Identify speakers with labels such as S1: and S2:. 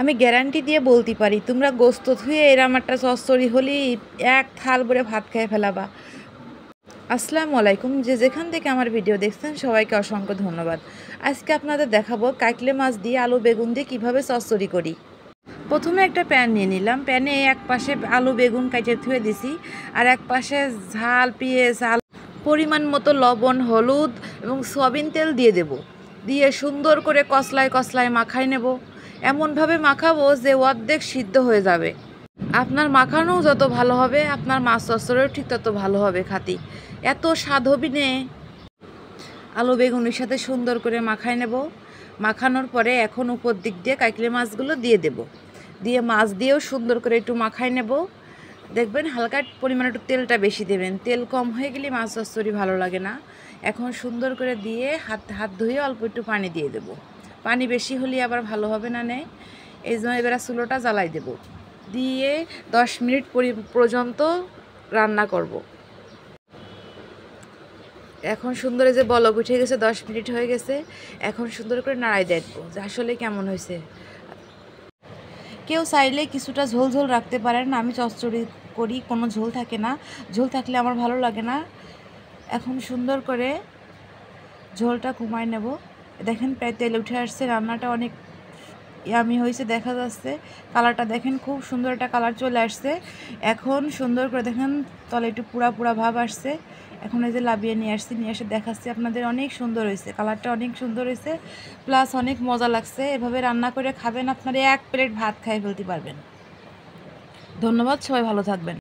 S1: আমি গ্যারান্টি দিয়ে বলতে পারি তোমরা গোস্ত ধুয়ে এরম একটা চচ্চড়ি হলি এক থাল ভরে ভাত খেয়ে ফেলাবা আসসালামু আলাইকুম যে যেখান থেকে আমার ভিডিও দেখছেন সবাইকে অসংখ্য ধন্যবাদ আজকে আপনাদের দেখাবো কাকলে মাছ দিয়ে আলু বেগুন দিয়ে কীভাবে চচ্চড়ি করি প্রথমে একটা প্যান নিয়ে নিলাম প্যানে এক পাশে আলু বেগুন কাটে ধুয়ে দিছি আর এক পাশে ঝাল পেঁয়াজ আলু পরিমাণ মতো লবণ হলুদ এবং সয়াবিন তেল দিয়ে দেব দিয়ে সুন্দর করে কসলায় কসলায় মাখাই নেবো এমনভাবে মাখাবো যে অর্ধেক সিদ্ধ হয়ে যাবে আপনার মাখানো যত ভালো হবে আপনার মাছ চচ্চরেও ঠিক তত ভালো হবে খাতি এত স্বাদ হবি নে আলু বেগুনের সাথে সুন্দর করে মাখায় নেব মাখানোর পরে এখন উপর দিক দিয়ে কাইকলে মাছগুলো দিয়ে দেব দিয়ে মাছ দিয়েও সুন্দর করে একটু মাখায় নেব দেখবেন হালকা পরিমাণে একটু তেলটা বেশি দেবেন তেল কম হয়ে গেলে মাছ চচ্চরি ভালো লাগে না এখন সুন্দর করে দিয়ে হাত হাত ধুয়ে অল্প একটু পানি দিয়ে দেবো পানি বেশি হলে আবার ভালো হবে না নেয় এই জন্য এবার চুলোটা জ্বালাই দেব দিয়ে 10 মিনিট পর্যন্ত রান্না করব। এখন সুন্দর যে বলক উঠে গেছে 10 মিনিট হয়ে গেছে এখন সুন্দর করে নাড়াই দেখবো যে আসলে কেমন হয়েছে কেউ চাইলে কিছুটা ঝোল ঝোল রাখতে পারেন আমি চচ্চড়ি করি কোনো ঝোল থাকে না ঝোল থাকলে আমার ভালো লাগে না এখন সুন্দর করে ঝোলটা কমায় নেব দেখেন প্রায় তেল উঠে আসছে রান্নাটা অনেক আমি হয়েছে দেখা যাচ্ছে কালারটা দেখেন খুব সুন্দর একটা কালার চলে আসছে এখন সুন্দর করে দেখেন তলে একটু পুরা পুরা ভাব আসছে এখন এই যে লাভিয়ে নিয়ে আসছি নিয়ে এসে দেখাচ্ছি আপনাদের অনেক সুন্দর হয়েছে কালারটা অনেক সুন্দর হয়েছে প্লাস অনেক মজা লাগছে এভাবে রান্না করে খাবেন আপনারা এক প্লেট ভাত খাই ফেলতে পারবেন ধন্যবাদ সবাই ভালো থাকবেন